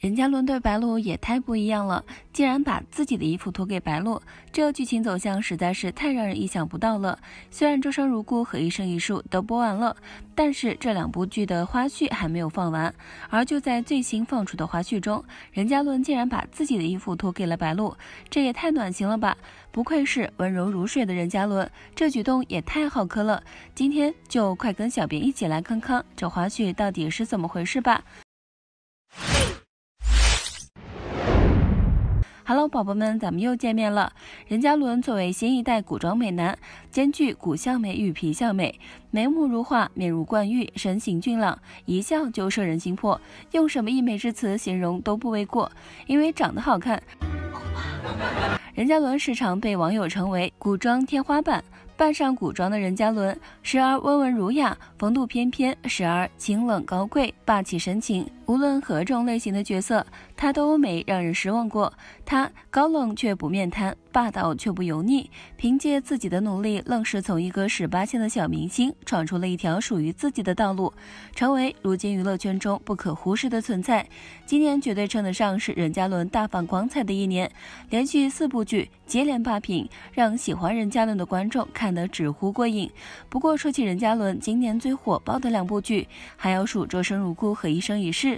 任嘉伦对白鹿也太不一样了，竟然把自己的衣服脱给白鹿，这剧情走向实在是太让人意想不到了。虽然《周生如故》和《一生一世》都播完了，但是这两部剧的花絮还没有放完。而就在最新放出的花絮中，任嘉伦竟然把自己的衣服脱给了白鹿，这也太暖心了吧！不愧是温柔如水的任嘉伦，这举动也太好磕了。今天就快跟小编一起来看看这花絮到底是怎么回事吧。Hello，宝宝们，咱们又见面了。任嘉伦作为新一代古装美男，兼具骨相美与皮相美，眉目如画，面如冠玉，身形俊朗，一笑就摄人心魄，用什么溢美之词形容都不为过。因为长得好看，任嘉伦时常被网友称为古装天花板。扮上古装的任嘉伦，时而温文儒雅，风度翩翩；时而清冷高贵，霸气深情。无论何种类型的角色。他欧美让人失望过。他高冷却不面瘫，霸道却不油腻。凭借自己的努力，愣是从一个十八线的小明星，闯出了一条属于自己的道路，成为如今娱乐圈中不可忽视的存在。今年绝对称得上是任嘉伦大放光彩的一年，连续四部剧接连霸屏，让喜欢任嘉伦的观众看得直呼过瘾。不过，说起任嘉伦今年最火爆的两部剧，还要数《周生如故》和《一生一世》。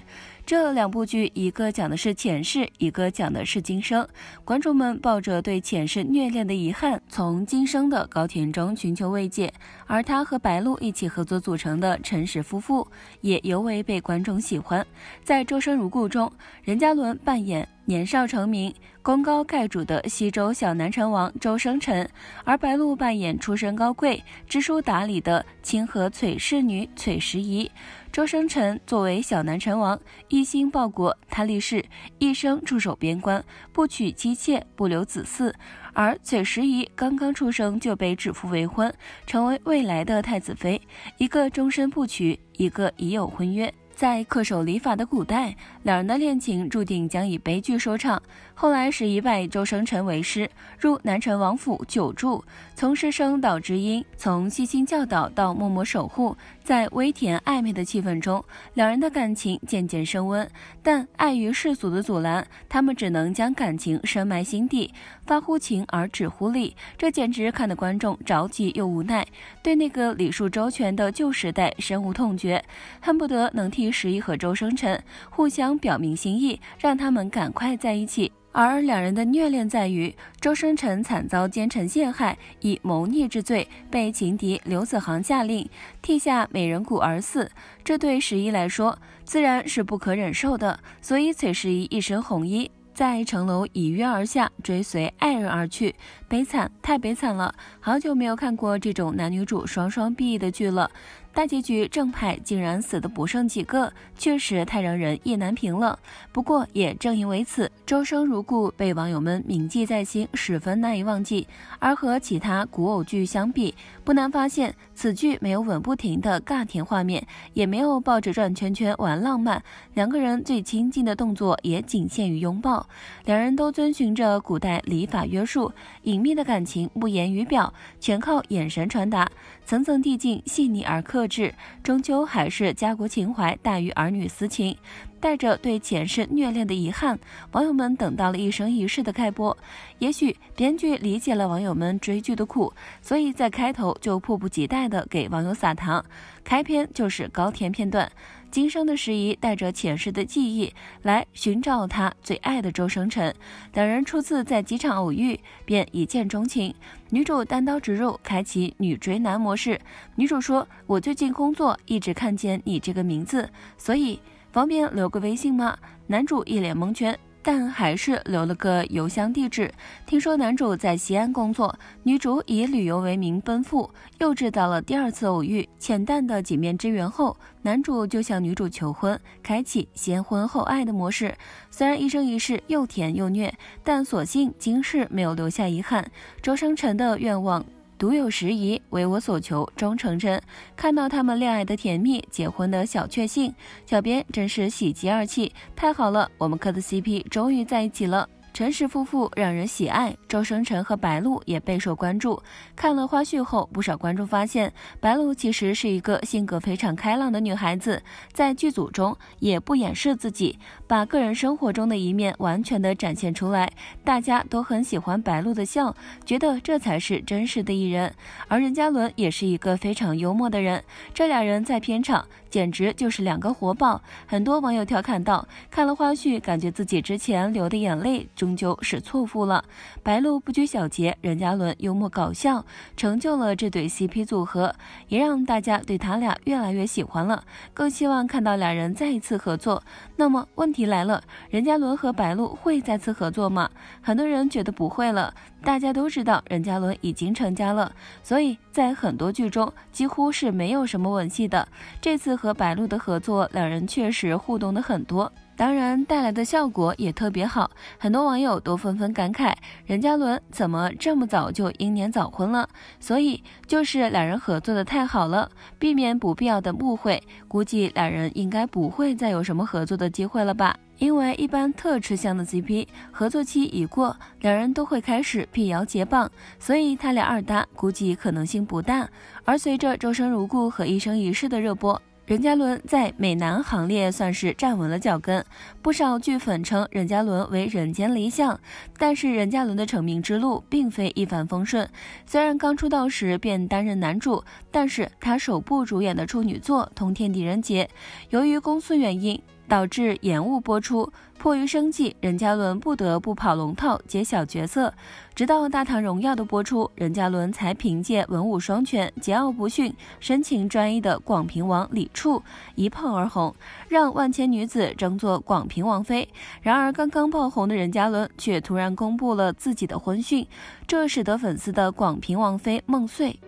这两部剧，一个讲的是前世，一个讲的是今生。观众们抱着对前世虐恋的遗憾，从今生的高田中寻求慰藉。而他和白鹿一起合作组成的陈实夫妇，也尤为被观众喜欢。在《周生如故》中，任嘉伦扮演。年少成名、功高盖主的西周小南城王周生辰，而白鹿扮演出身高贵、知书达理的清河崔氏女崔时宜。周生辰作为小南城王，一心报国，他立誓一生驻守边关，不娶妻妾，不留子嗣。而崔时宜刚刚出生就被指腹为婚，成为未来的太子妃。一个终身不娶，一个已有婚约。在恪守礼法的古代，两人的恋情注定将以悲剧收场。后来，十一拜周生辰为师，入南陈王府久住，从师生到知音，从悉心教导到默默守护，在微甜暧昧的气氛中，两人的感情渐渐升温。但碍于世俗的阻拦，他们只能将感情深埋心底，发乎情而止乎礼。这简直看得观众着急又无奈，对那个礼数周全的旧时代深恶痛绝，恨不得能替。崔十一和周生辰互相表明心意，让他们赶快在一起。而两人的虐恋在于，周生辰惨遭奸臣陷害，以谋逆之罪被情敌刘子航下令替下美人骨而死。这对十一来说，自然是不可忍受的。所以崔十一一身红衣，在城楼一跃而下，追随爱人而去。悲惨，太悲惨了！好久没有看过这种男女主双双毙的剧了。大结局正派竟然死的不剩几个，确实太让人意难平了。不过也正因为此，周生如故被网友们铭记在心，十分难以忘记。而和其他古偶剧相比，不难发现此剧没有稳不停的尬甜画面，也没有抱着转圈圈玩浪漫，两个人最亲近的动作也仅限于拥抱，两人都遵循着古代礼法约束，隐秘的感情不言于表，全靠眼神传达，层层递进，细腻而刻。克制终究还是家国情怀大于儿女私情。带着对前世虐恋的遗憾，网友们等到了一生一世的开播。也许编剧理解了网友们追剧的苦，所以在开头就迫不及待地给网友撒糖。开篇就是高甜片段。今生的时宜带着前世的记忆来寻找他最爱的周生辰，两人初次在机场偶遇便一见钟情。女主单刀直入，开启女追男模式。女主说：“我最近工作一直看见你这个名字，所以方便留个微信吗？”男主一脸蒙圈。但还是留了个邮箱地址。听说男主在西安工作，女主以旅游为名奔赴，又制造了第二次偶遇。浅淡的几面之缘后，男主就向女主求婚，开启先婚后爱的模式。虽然一生一世又甜又虐，但所幸今世没有留下遗憾。周生辰的愿望。独有时宜，为我所求终成真。看到他们恋爱的甜蜜，结婚的小确幸，小编真是喜极而泣！太好了，我们磕的 CP 终于在一起了。陈实夫妇让人喜爱，周生辰和白鹿也备受关注。看了花絮后，不少观众发现白鹿其实是一个性格非常开朗的女孩子，在剧组中也不掩饰自己，把个人生活中的一面完全的展现出来。大家都很喜欢白鹿的笑，觉得这才是真实的艺人。而任嘉伦也是一个非常幽默的人，这俩人在片场简直就是两个活宝。很多网友调侃道：“看了花絮，感觉自己之前流的眼泪。”终究是错付了。白鹿不拘小节，任嘉伦幽默搞笑，成就了这对 CP 组合，也让大家对他俩越来越喜欢了，更希望看到俩人再一次合作。那么问题来了，任嘉伦和白鹿会再次合作吗？很多人觉得不会了。大家都知道任嘉伦已经成家了，所以在很多剧中几乎是没有什么吻戏的。这次和白鹿的合作，两人确实互动的很多。当然带来的效果也特别好，很多网友都纷纷感慨：任嘉伦怎么这么早就英年早婚了？所以就是两人合作的太好了，避免不必要的误会。估计两人应该不会再有什么合作的机会了吧？因为一般特吃香的 CP 合作期已过，两人都会开始辟谣结棒，所以他俩二搭估计可能性不大。而随着《周生如故》和《一生一世》的热播。任嘉伦在美男行列算是站稳了脚跟，不少剧粉称任嘉伦为人间理想。但是任嘉伦的成名之路并非一帆风顺，虽然刚出道时便担任男主，但是他首部主演的处女作《通天狄仁杰》，由于公司原因。导致延误播出，迫于生计，任嘉伦不得不跑龙套、接小角色。直到《大唐荣耀》的播出，任嘉伦才凭借文武双全、桀骜不驯、深情专一的广平王李处一炮而红，让万千女子争做广平王妃。然而，刚刚爆红的任嘉伦却突然公布了自己的婚讯，这使得粉丝的广平王妃梦碎。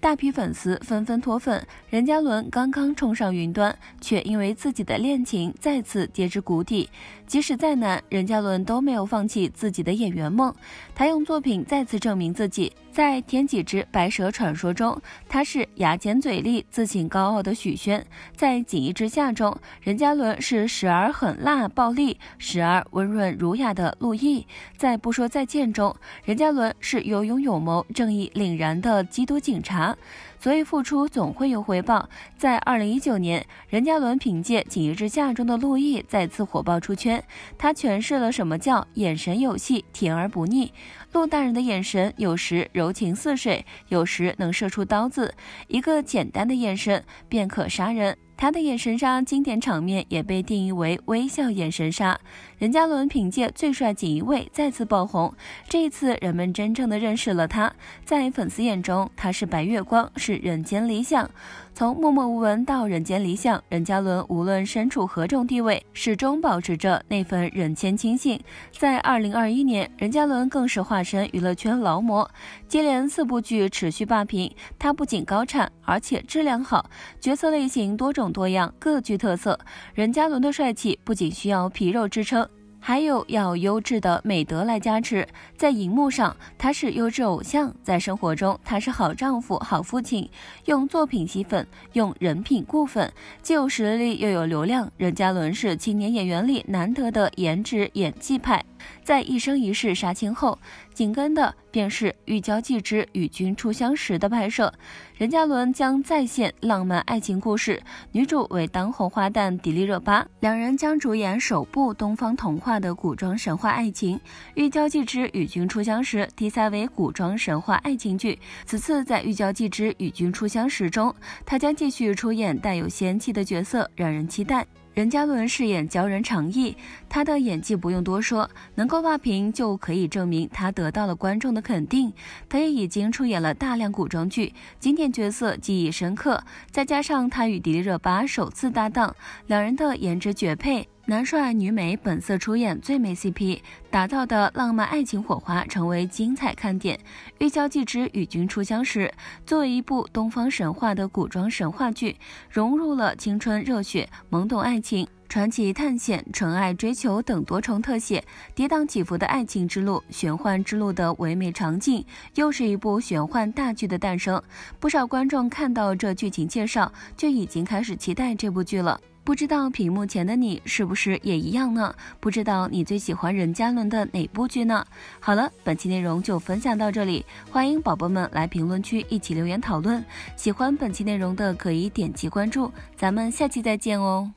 大批粉丝纷纷脱粉，任嘉伦刚刚冲上云端，却因为自己的恋情再次跌至谷底。即使再难，任嘉伦都没有放弃自己的演员梦，他用作品再次证明自己。在《天几之白蛇传说》中，他是牙尖嘴利、自信高傲的许宣；在《锦衣之下》中，任嘉伦是时而狠辣暴力、时而温润儒雅的陆毅；在《不说再见》中，任嘉伦是有勇有谋、正义凛然的缉毒警察。所以付出总会有回报。在二零一九年，任嘉伦凭借《锦衣之下》中的陆毅再次火爆出圈，他诠释了什么叫眼神有戏，甜而不腻。陆大人的眼神有时柔情似水，有时能射出刀子，一个简单的眼神便可杀人。他的眼神杀经典场面也被定义为微笑眼神杀。任嘉伦凭借最帅锦衣卫再次爆红，这一次人们真正的认识了他。在粉丝眼中，他是白月光，是人间理想。从默默无闻到人间理想，任嘉伦无论身处何种地位，始终保持着那份人间清醒。在二零二一年，任嘉伦更是化身娱乐圈劳模，接连四部剧持续霸屏。他不仅高产，而且质量好，角色类型多种。多样，各具特色。任嘉伦的帅气不仅需要皮肉支撑，还有要优质的美德来加持。在荧幕上，他是优质偶像；在生活中，他是好丈夫、好父亲。用作品吸粉，用人品固粉，既有实力又有流量。任嘉伦是青年演员里难得的颜值演技派。在《一生一世》杀青后，紧跟的便是《玉娇记之与君初相识》的拍摄。任嘉伦将再现浪漫爱情故事，女主为当红花旦迪丽热巴，两人将主演首部东方童话的古装神话爱情《玉娇记之与君初相识》。题材为古装神话爱情剧。此次在《玉娇记之与君初相识》中，他将继续出演带有仙气的角色，让人期待。任嘉伦饰演鲛人长意，他的演技不用多说，能够霸屏就可以证明他得到了观众的肯定。他也已经出演了大量古装剧，经典角色记忆深刻，再加上他与迪丽热巴首次搭档，两人的颜值绝配。男帅女美本色出演最美 CP，打造的浪漫爱情火花成为精彩看点。《玉娇记之与君初相识》作为一部东方神话的古装神话剧，融入了青春热血、懵懂爱情、传奇探险、纯爱追求等多重特写，跌宕起伏的爱情之路、玄幻之路的唯美场景，又是一部玄幻大剧的诞生。不少观众看到这剧情介绍就已经开始期待这部剧了。不知道屏幕前的你是不是也一样呢？不知道你最喜欢任嘉伦的哪部剧呢？好了，本期内容就分享到这里，欢迎宝宝们来评论区一起留言讨论。喜欢本期内容的可以点击关注，咱们下期再见哦。